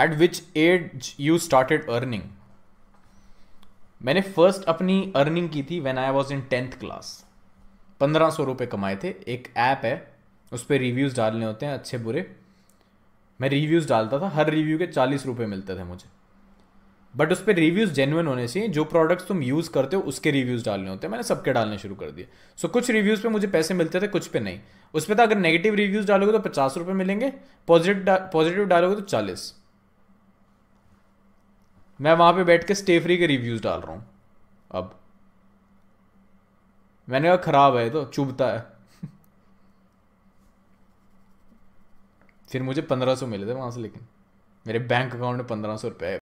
eight which age you started earning मैंने first अपनी earning की थी when I was in tenth class पंद्रह सौ रुपये कमाए थे एक ऐप है उस पर रिव्यूज़ डालने होते हैं अच्छे बुरे मैं रिव्यूज़ डालता था हर रिव्यू के चालीस रुपये मिलते थे मुझे बट उस पर रिव्यूज़ जेनुअन होने चाहिए जो प्रोडक्ट्स तुम यूज़ करते हो उसके रिव्यूज़ डालने होते हैं मैंने सबके डालने शुरू कर दिए सो so, कुछ रिव्यूज़ पे मुझे पैसे मिलते थे कुछ पे नहीं उस पर तो अगर नेगेटिव रिव्यूज़ डालोगे तो पचास रुपये मिलेंगे पॉजिटिव पॉजिटिव डालोगे तो चालीस मैं वहाँ पे बैठ के स्टेफरी के रिव्यूज़ डाल रहा हूँ अब मैंने कहा ख़राब है तो चुभता है फिर मुझे पंद्रह सौ मिले थे वहाँ से लेकिन मेरे बैंक अकाउंट में पंद्रह सौ रुपये